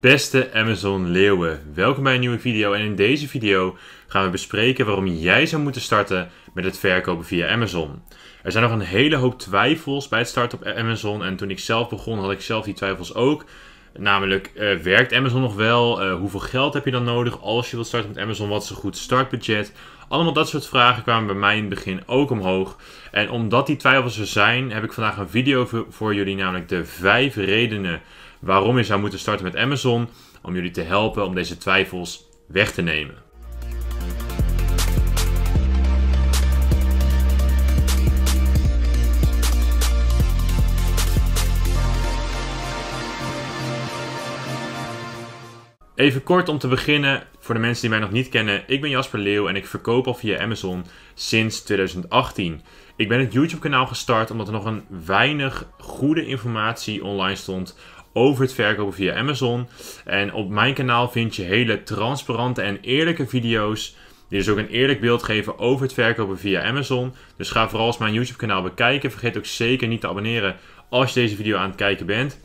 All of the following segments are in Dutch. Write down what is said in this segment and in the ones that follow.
Beste Amazon Leeuwen, welkom bij een nieuwe video en in deze video gaan we bespreken waarom jij zou moeten starten met het verkopen via Amazon. Er zijn nog een hele hoop twijfels bij het starten op Amazon en toen ik zelf begon had ik zelf die twijfels ook. Namelijk, eh, werkt Amazon nog wel? Eh, hoeveel geld heb je dan nodig als je wilt starten met Amazon? Wat is een goed startbudget? Allemaal dat soort vragen kwamen bij mij in het begin ook omhoog. En omdat die twijfels er zijn, heb ik vandaag een video voor jullie, namelijk de 5 redenen waarom je zou moeten starten met Amazon om jullie te helpen om deze twijfels weg te nemen. Even kort om te beginnen, voor de mensen die mij nog niet kennen, ik ben Jasper Leeuw en ik verkoop al via Amazon sinds 2018. Ik ben het YouTube kanaal gestart omdat er nog een weinig goede informatie online stond over het verkopen via Amazon. En op mijn kanaal vind je hele transparante en eerlijke video's. Die dus ook een eerlijk beeld geven over het verkopen via Amazon. Dus ga vooral eens mijn YouTube kanaal bekijken. Vergeet ook zeker niet te abonneren als je deze video aan het kijken bent.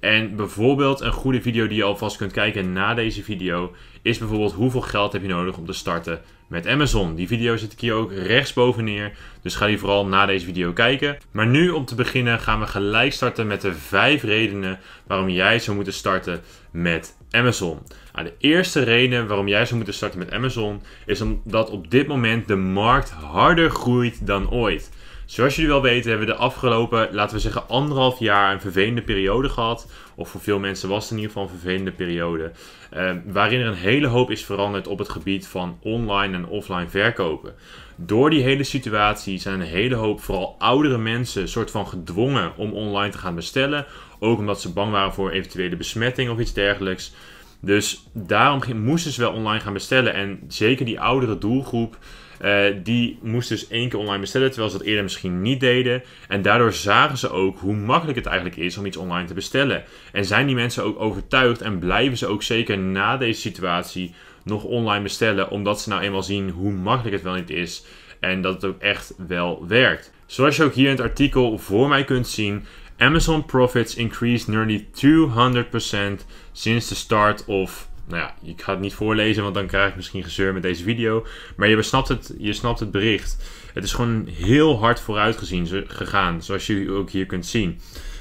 En bijvoorbeeld een goede video die je alvast kunt kijken na deze video is bijvoorbeeld hoeveel geld heb je nodig om te starten met Amazon. Die video zet ik hier ook rechtsboven neer, dus ga die vooral na deze video kijken. Maar nu om te beginnen gaan we gelijk starten met de vijf redenen waarom jij zou moeten starten met Amazon. Nou, de eerste reden waarom jij zou moeten starten met Amazon is omdat op dit moment de markt harder groeit dan ooit. Zoals jullie wel weten hebben we de afgelopen, laten we zeggen, anderhalf jaar een vervelende periode gehad. Of voor veel mensen was het in ieder geval een vervelende periode. Eh, waarin er een hele hoop is veranderd op het gebied van online en offline verkopen. Door die hele situatie zijn een hele hoop, vooral oudere mensen, soort van gedwongen om online te gaan bestellen. Ook omdat ze bang waren voor eventuele besmetting of iets dergelijks. Dus daarom moesten ze wel online gaan bestellen. En zeker die oudere doelgroep eh, die moest dus één keer online bestellen, terwijl ze dat eerder misschien niet deden. En daardoor zagen ze ook hoe makkelijk het eigenlijk is om iets online te bestellen. En zijn die mensen ook overtuigd en blijven ze ook zeker na deze situatie nog online bestellen, omdat ze nou eenmaal zien hoe makkelijk het wel niet is en dat het ook echt wel werkt. Zoals je ook hier in het artikel voor mij kunt zien, Amazon profits increased nearly 200% since the start of nou ja, ik ga het niet voorlezen, want dan krijg ik misschien gezeur met deze video. Maar je snapt het, je snapt het bericht. Het is gewoon heel hard vooruit gegaan, zoals je ook hier kunt zien.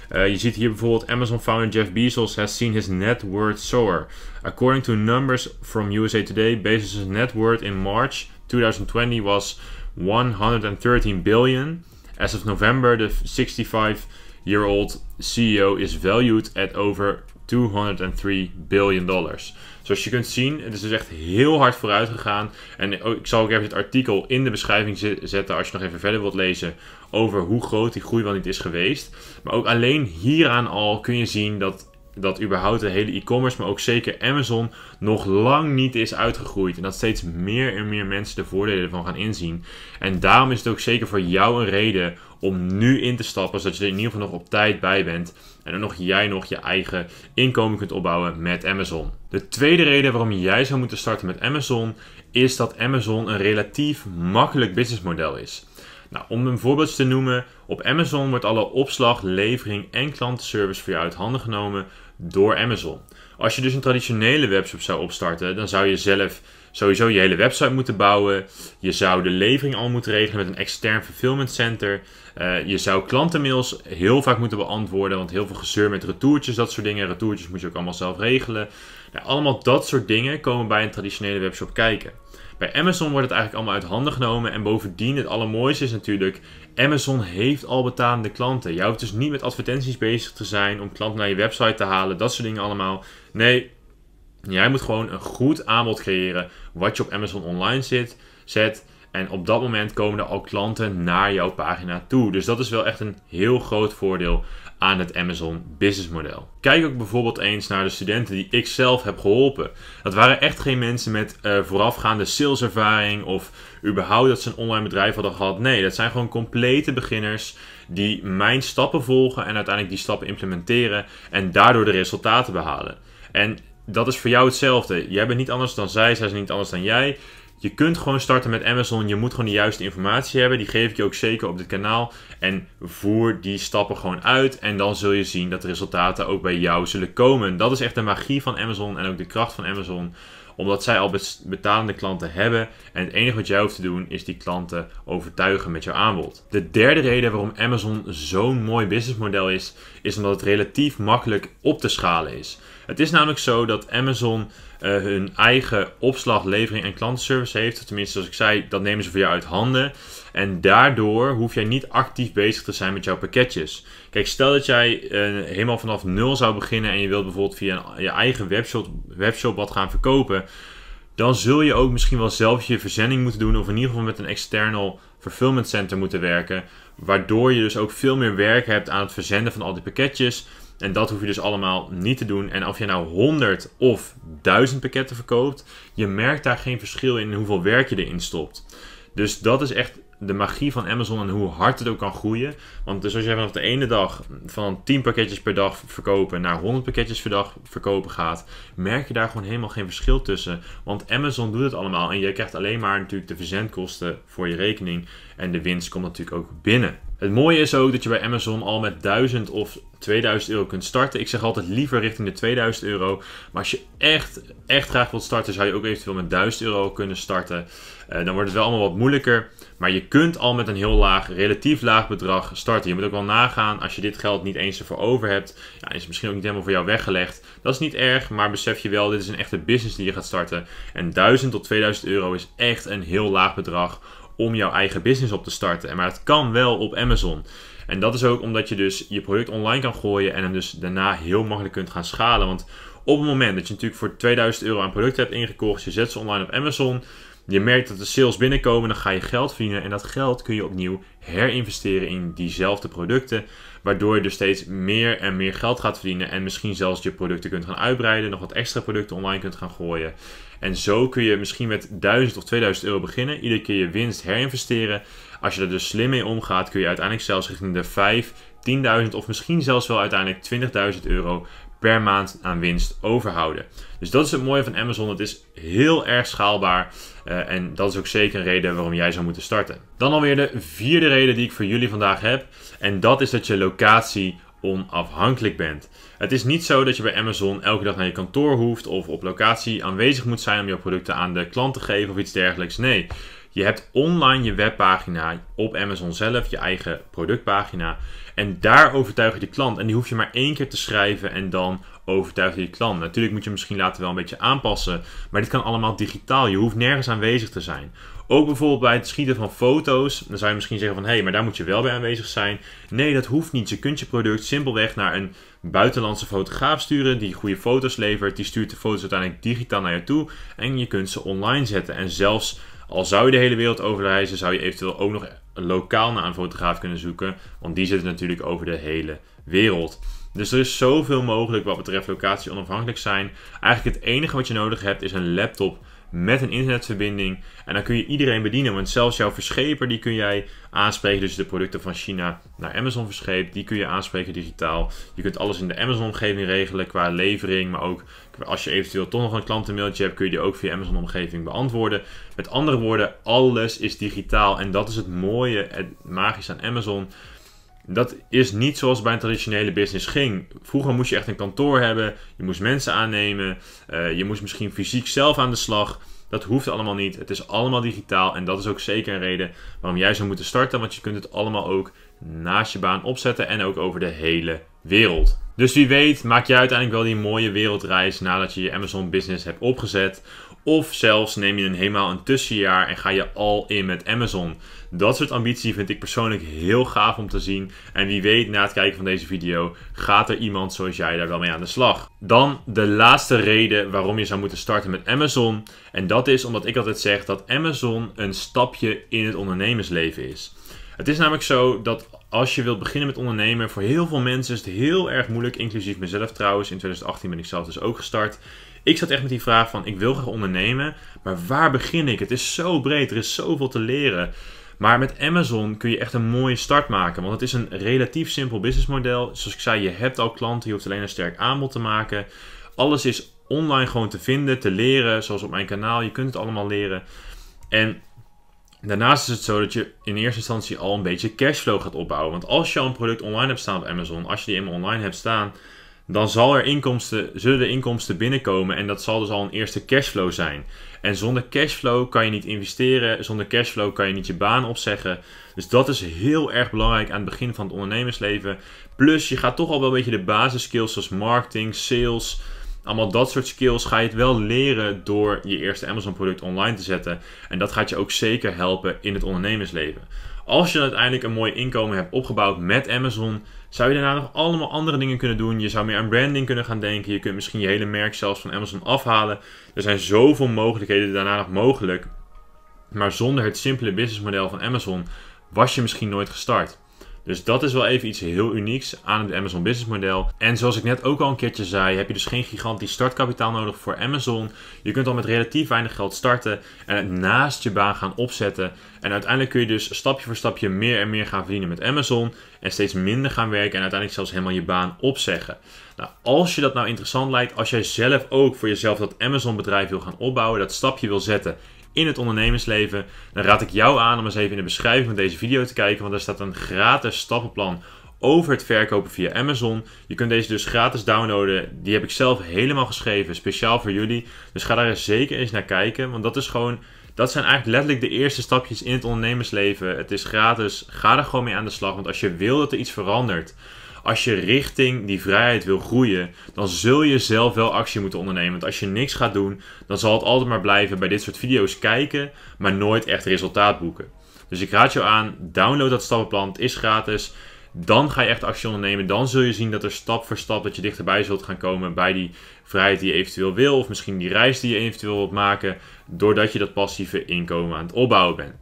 Eh, je ziet hier bijvoorbeeld Amazon founder Jeff Bezos has seen his net worth soar. According to numbers from USA Today, Bezos' net worth in March 2020 was 113 billion. As of November, the 65-year-old CEO is valued at over 203 billion dollars. Zoals je kunt zien, het is dus echt heel hard vooruit gegaan. En ik zal ook even het artikel in de beschrijving zetten als je nog even verder wilt lezen over hoe groot die groei wel niet is geweest. Maar ook alleen hieraan al kun je zien dat dat überhaupt de hele e-commerce, maar ook zeker Amazon, nog lang niet is uitgegroeid. En dat steeds meer en meer mensen de voordelen ervan gaan inzien. En daarom is het ook zeker voor jou een reden om nu in te stappen, zodat je er in ieder geval nog op tijd bij bent. En dan nog jij nog je eigen inkomen kunt opbouwen met Amazon. De tweede reden waarom jij zou moeten starten met Amazon, is dat Amazon een relatief makkelijk businessmodel is. Nou, om een voorbeeld te noemen, op Amazon wordt alle opslag, levering en klantenservice voor jou uit handen genomen door Amazon. Als je dus een traditionele webshop zou opstarten, dan zou je zelf sowieso je hele website moeten bouwen. Je zou de levering al moeten regelen met een extern fulfillment center. Eh, je zou klantenmails heel vaak moeten beantwoorden, want heel veel gezeur met retourtjes, dat soort dingen. Retourtjes moet je ook allemaal zelf regelen. Nou, allemaal dat soort dingen komen bij een traditionele webshop kijken. Bij Amazon wordt het eigenlijk allemaal uit handen genomen. En bovendien, het allermooiste is natuurlijk, Amazon heeft al betalende klanten. Jij hoeft dus niet met advertenties bezig te zijn om klanten naar je website te halen, dat soort dingen allemaal. Nee, Jij moet gewoon een goed aanbod creëren wat je op Amazon online zit, zet. En op dat moment komen er al klanten naar jouw pagina toe. Dus dat is wel echt een heel groot voordeel aan het Amazon business model. Kijk ook bijvoorbeeld eens naar de studenten die ik zelf heb geholpen. Dat waren echt geen mensen met uh, voorafgaande saleservaring of überhaupt dat ze een online bedrijf hadden gehad. Nee, dat zijn gewoon complete beginners die mijn stappen volgen en uiteindelijk die stappen implementeren en daardoor de resultaten behalen. En dat is voor jou hetzelfde. Jij bent niet anders dan zij, zij zijn niet anders dan jij. Je kunt gewoon starten met Amazon. Je moet gewoon de juiste informatie hebben. Die geef ik je ook zeker op dit kanaal. En voer die stappen gewoon uit. En dan zul je zien dat de resultaten ook bij jou zullen komen. Dat is echt de magie van Amazon en ook de kracht van Amazon omdat zij al betalende klanten hebben en het enige wat jij hoeft te doen is die klanten overtuigen met jouw aanbod. De derde reden waarom Amazon zo'n mooi businessmodel is, is omdat het relatief makkelijk op te schalen is. Het is namelijk zo dat Amazon eh, hun eigen opslag, levering en klantenservice heeft. Tenminste, zoals ik zei, dat nemen ze voor jou uit handen. En daardoor hoef jij niet actief bezig te zijn met jouw pakketjes. Kijk, stel dat jij eh, helemaal vanaf nul zou beginnen en je wilt bijvoorbeeld via je eigen webshop, webshop wat gaan verkopen. Dan zul je ook misschien wel zelf je verzending moeten doen. Of in ieder geval met een external fulfillment center moeten werken. Waardoor je dus ook veel meer werk hebt aan het verzenden van al die pakketjes. En dat hoef je dus allemaal niet te doen. En of je nou 100 of 1000 pakketten verkoopt, je merkt daar geen verschil in hoeveel werk je erin stopt. Dus dat is echt de magie van Amazon en hoe hard het ook kan groeien. Want dus als jij vanaf de ene dag van 10 pakketjes per dag verkopen naar 100 pakketjes per dag verkopen gaat, merk je daar gewoon helemaal geen verschil tussen. Want Amazon doet het allemaal en je krijgt alleen maar natuurlijk de verzendkosten voor je rekening. En de winst komt natuurlijk ook binnen. Het mooie is ook dat je bij Amazon al met 1000 of 2000 euro kunt starten. Ik zeg altijd liever richting de 2000 euro. Maar als je echt, echt graag wilt starten, zou je ook eventueel met 1000 euro kunnen starten. Eh, dan wordt het wel allemaal wat moeilijker. Maar je kunt al met een heel laag, relatief laag bedrag starten. Je moet ook wel nagaan, als je dit geld niet eens ervoor over hebt, ja, is misschien ook niet helemaal voor jou weggelegd. Dat is niet erg, maar besef je wel, dit is een echte business die je gaat starten. En 1000 tot 2000 euro is echt een heel laag bedrag om jouw eigen business op te starten. Maar het kan wel op Amazon. En dat is ook omdat je dus je product online kan gooien en hem dus daarna heel makkelijk kunt gaan schalen. Want op het moment dat je natuurlijk voor 2000 euro aan producten hebt ingekocht, je zet ze online op Amazon, je merkt dat de sales binnenkomen, dan ga je geld verdienen en dat geld kun je opnieuw herinvesteren in diezelfde producten, waardoor je dus steeds meer en meer geld gaat verdienen en misschien zelfs je producten kunt gaan uitbreiden, nog wat extra producten online kunt gaan gooien. En zo kun je misschien met 1000 of 2000 euro beginnen. Iedere keer je winst herinvesteren. Als je er dus slim mee omgaat, kun je uiteindelijk zelfs richting de 5, 10.000 of misschien zelfs wel uiteindelijk 20.000 euro per maand aan winst overhouden. Dus dat is het mooie van Amazon. Het is heel erg schaalbaar. Eh, en dat is ook zeker een reden waarom jij zou moeten starten. Dan alweer de vierde reden die ik voor jullie vandaag heb. En dat is dat je locatie onafhankelijk bent. Het is niet zo dat je bij Amazon elke dag naar je kantoor hoeft of op locatie aanwezig moet zijn om je producten aan de klant te geven of iets dergelijks. Nee, je hebt online je webpagina op Amazon zelf, je eigen productpagina. En daar overtuig je de klant. En die hoef je maar één keer te schrijven en dan overtuig je de klant. Natuurlijk moet je misschien later wel een beetje aanpassen, maar dit kan allemaal digitaal. Je hoeft nergens aanwezig te zijn. Ook bijvoorbeeld bij het schieten van foto's. Dan zou je misschien zeggen van hé, hey, maar daar moet je wel bij aanwezig zijn. Nee, dat hoeft niet. Je kunt je product simpelweg naar een buitenlandse fotograaf sturen die goede foto's levert. Die stuurt de foto's uiteindelijk digitaal naar je toe en je kunt ze online zetten. En zelfs al zou je de hele wereld overreizen, zou je eventueel ook nog lokaal naar een fotograaf kunnen zoeken, want die zitten natuurlijk over de hele wereld. Dus er is zoveel mogelijk wat betreft locatie onafhankelijk zijn. Eigenlijk het enige wat je nodig hebt is een laptop met een internetverbinding. En dan kun je iedereen bedienen, want zelfs jouw verscheper die kun jij aanspreken. Dus de producten van China naar Amazon verscheept, die kun je aanspreken digitaal. Je kunt alles in de Amazon-omgeving regelen qua levering, maar ook als je eventueel toch nog een klantenmailtje hebt, kun je die ook via Amazon-omgeving beantwoorden. Met andere woorden, alles is digitaal en dat is het mooie, het magische aan Amazon dat is niet zoals bij een traditionele business ging. Vroeger moest je echt een kantoor hebben, je moest mensen aannemen, eh, je moest misschien fysiek zelf aan de slag. Dat hoeft allemaal niet. Het is allemaal digitaal en dat is ook zeker een reden waarom jij zou moeten starten, want je kunt het allemaal ook naast je baan opzetten en ook over de hele wereld. Dus wie weet, maak je uiteindelijk wel die mooie wereldreis nadat je je Amazon business hebt opgezet. Of zelfs neem je een helemaal een tussenjaar en ga je al in met Amazon. Dat soort ambitie vind ik persoonlijk heel gaaf om te zien. En wie weet, na het kijken van deze video, gaat er iemand zoals jij daar wel mee aan de slag. Dan de laatste reden waarom je zou moeten starten met Amazon. En dat is omdat ik altijd zeg dat Amazon een stapje in het ondernemersleven is. Het is namelijk zo dat als je wilt beginnen met ondernemen, voor heel veel mensen is het heel erg moeilijk, inclusief mezelf trouwens. In 2018 ben ik zelf dus ook gestart. Ik zat echt met die vraag van, ik wil graag ondernemen, maar waar begin ik? Het is zo breed, er is zoveel te leren. Maar met Amazon kun je echt een mooie start maken, want het is een relatief simpel businessmodel. Zoals ik zei, je hebt al klanten, je hoeft alleen een sterk aanbod te maken. Alles is online gewoon te vinden, te leren, zoals op mijn kanaal. Je kunt het allemaal leren. En Daarnaast is het zo dat je in eerste instantie al een beetje cashflow gaat opbouwen. Want als je al een product online hebt staan op Amazon, als je die eenmaal online hebt staan, dan zal er inkomsten, zullen de inkomsten binnenkomen en dat zal dus al een eerste cashflow zijn. En zonder cashflow kan je niet investeren, zonder cashflow kan je niet je baan opzeggen. Dus dat is heel erg belangrijk aan het begin van het ondernemersleven. Plus je gaat toch al wel een beetje de skills zoals marketing, sales, allemaal dat soort skills ga je het wel leren door je eerste Amazon product online te zetten. En dat gaat je ook zeker helpen in het ondernemersleven. Als je uiteindelijk een mooi inkomen hebt opgebouwd met Amazon, zou je daarna nog allemaal andere dingen kunnen doen. Je zou meer aan branding kunnen gaan denken. Je kunt misschien je hele merk zelfs van Amazon afhalen. Er zijn zoveel mogelijkheden daarna nog mogelijk. Maar zonder het simpele businessmodel van Amazon was je misschien nooit gestart. Dus dat is wel even iets heel unieks aan het Amazon business model. En zoals ik net ook al een keertje zei, heb je dus geen gigantisch startkapitaal nodig voor Amazon. Je kunt al met relatief weinig geld starten en het naast je baan gaan opzetten. En uiteindelijk kun je dus stapje voor stapje meer en meer gaan verdienen met Amazon. En steeds minder gaan werken en uiteindelijk zelfs helemaal je baan opzeggen. Nou, als je dat nou interessant lijkt, als jij zelf ook voor jezelf dat Amazon bedrijf wil gaan opbouwen, dat stapje wil zetten in het ondernemersleven, dan raad ik jou aan om eens even in de beschrijving van deze video te kijken, want daar staat een gratis stappenplan over het verkopen via Amazon. Je kunt deze dus gratis downloaden. Die heb ik zelf helemaal geschreven, speciaal voor jullie. Dus ga daar zeker eens naar kijken, want dat is gewoon dat zijn eigenlijk letterlijk de eerste stapjes in het ondernemersleven. Het is gratis. Ga er gewoon mee aan de slag. Want als je wil dat er iets verandert, als je richting die vrijheid wil groeien, dan zul je zelf wel actie moeten ondernemen. Want als je niks gaat doen, dan zal het altijd maar blijven bij dit soort video's kijken, maar nooit echt resultaat boeken. Dus ik raad jou aan, download dat stappenplan, het is gratis. Dan ga je echt actie ondernemen. Dan zul je zien dat er stap voor stap dat je dichterbij zult gaan komen bij die vrijheid die je eventueel wil. Of misschien die reis die je eventueel wilt maken. Doordat je dat passieve inkomen aan het opbouwen bent.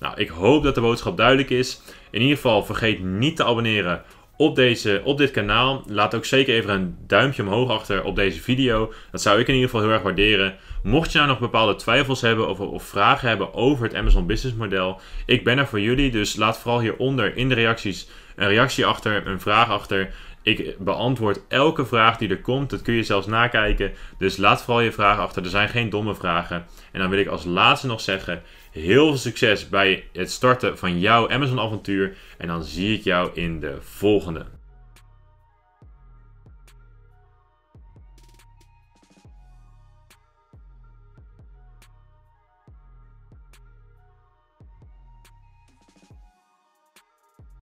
Nou, ik hoop dat de boodschap duidelijk is. In ieder geval, vergeet niet te abonneren op, deze, op dit kanaal. Laat ook zeker even een duimpje omhoog achter op deze video. Dat zou ik in ieder geval heel erg waarderen. Mocht je nou nog bepaalde twijfels hebben of, of vragen hebben over het Amazon Business Model, ik ben er voor jullie. Dus laat vooral hieronder in de reacties een reactie achter, een vraag achter. Ik beantwoord elke vraag die er komt. Dat kun je zelfs nakijken. Dus laat vooral je vragen achter. Er zijn geen domme vragen. En dan wil ik als laatste nog zeggen: heel veel succes bij het starten van jouw Amazon-avontuur. En dan zie ik jou in de volgende.